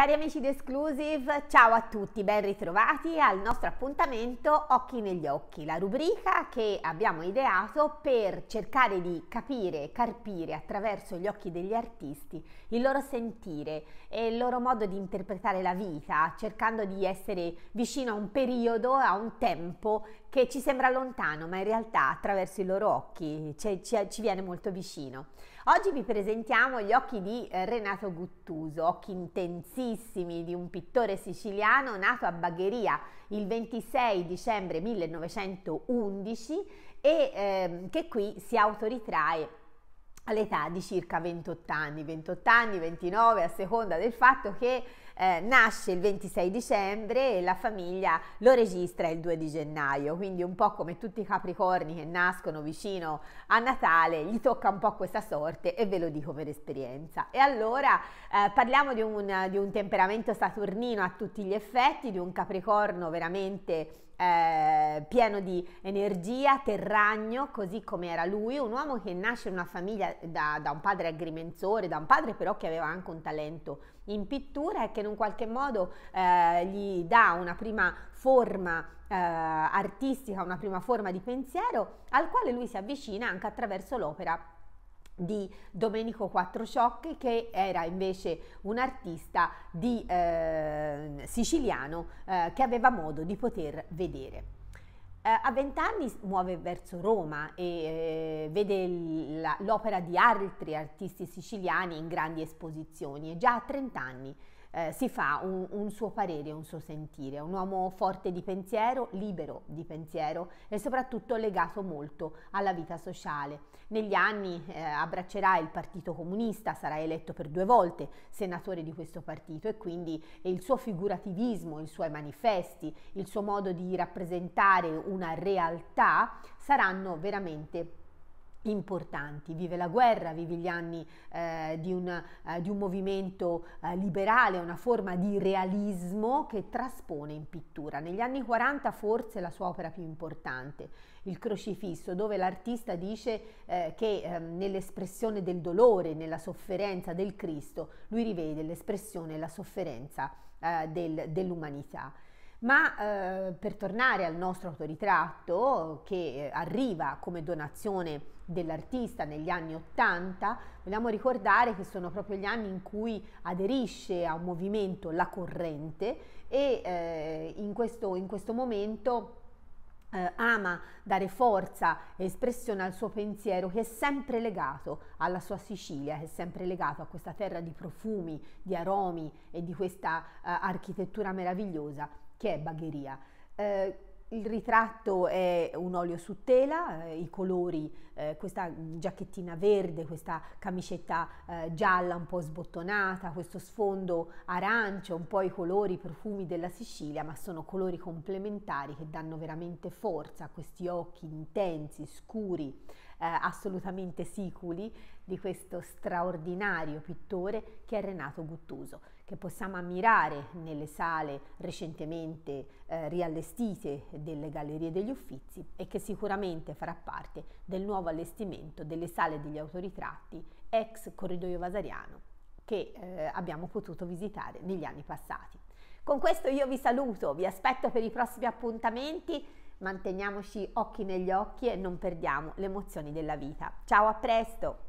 Cari amici di Exclusive, ciao a tutti, ben ritrovati al nostro appuntamento Occhi negli occhi, la rubrica che abbiamo ideato per cercare di capire carpire attraverso gli occhi degli artisti il loro sentire e il loro modo di interpretare la vita, cercando di essere vicino a un periodo, a un tempo che ci sembra lontano, ma in realtà attraverso i loro occhi ci, ci, ci viene molto vicino. Oggi vi presentiamo gli occhi di eh, Renato Guttuso, occhi intensissimi di un pittore siciliano nato a Bagheria il 26 dicembre 1911 e eh, che qui si autoritrae all'età di circa 28 anni, 28 anni, 29, a seconda del fatto che eh, nasce il 26 dicembre e la famiglia lo registra il 2 di gennaio, quindi un po' come tutti i capricorni che nascono vicino a Natale, gli tocca un po' questa sorte e ve lo dico per esperienza. E allora eh, parliamo di un, di un temperamento saturnino a tutti gli effetti, di un capricorno veramente eh, pieno di energia, terragno, così come era lui, un uomo che nasce in una famiglia da, da, un padre agrimensore, da un padre però che aveva anche un talento in pittura e che in un qualche modo eh, gli dà una prima forma eh, artistica, una prima forma di pensiero al quale lui si avvicina anche attraverso l'opera di Domenico Quattrociocchi che era invece un artista di, eh, siciliano eh, che aveva modo di poter vedere. Eh, a vent'anni muove verso Roma e eh, vede l'opera di altri artisti siciliani in grandi esposizioni e già a trent'anni eh, si fa un, un, suo parere, un suo sentire, un uomo forte di pensiero, libero di pensiero e soprattutto legato molto alla vita sociale. Negli anni eh, abbraccerà il Partito Comunista, sarà eletto per due volte senatore di questo partito e quindi il suo figurativismo, i suoi manifesti, il suo modo di rappresentare una realtà saranno veramente importanti, vive la guerra, vive gli anni eh, di, un, eh, di, un, movimento eh, liberale, una forma di realismo che traspone in pittura. Negli anni 40 forse la sua opera più importante, il crocifisso, dove l'artista dice eh, che ehm, nell'espressione del dolore, nella sofferenza del Cristo, lui rivede l'espressione e la sofferenza eh, del, dell'umanità. Ma eh, per tornare al nostro autoritratto che arriva come donazione dell'artista negli anni 80, vogliamo ricordare che sono proprio gli anni in cui aderisce a un movimento la corrente e eh, in, questo, in questo momento eh, ama dare forza e espressione al suo pensiero che è sempre legato alla sua Sicilia, che è sempre legato a questa terra di profumi, di aromi e di questa eh, architettura meravigliosa che è bagheria. Eh, il ritratto è un olio su tela, eh, i colori, eh, questa giacchettina verde, questa camicetta eh, gialla un po' sbottonata, questo sfondo arancio, un po' i colori, i profumi della Sicilia, ma sono colori complementari che danno veramente forza a questi occhi intensi, scuri, eh, assolutamente siculi di questo straordinario pittore che è Renato Guttuso, che possiamo ammirare nelle sale recentemente eh, riallestite delle Gallerie degli Uffizi e che sicuramente farà parte del nuovo allestimento delle sale degli autoritratti ex corridoio vasariano che eh, abbiamo potuto visitare negli anni passati. Con questo io vi saluto, vi aspetto per i prossimi appuntamenti manteniamoci occhi negli occhi e non perdiamo le emozioni della vita. Ciao, a presto!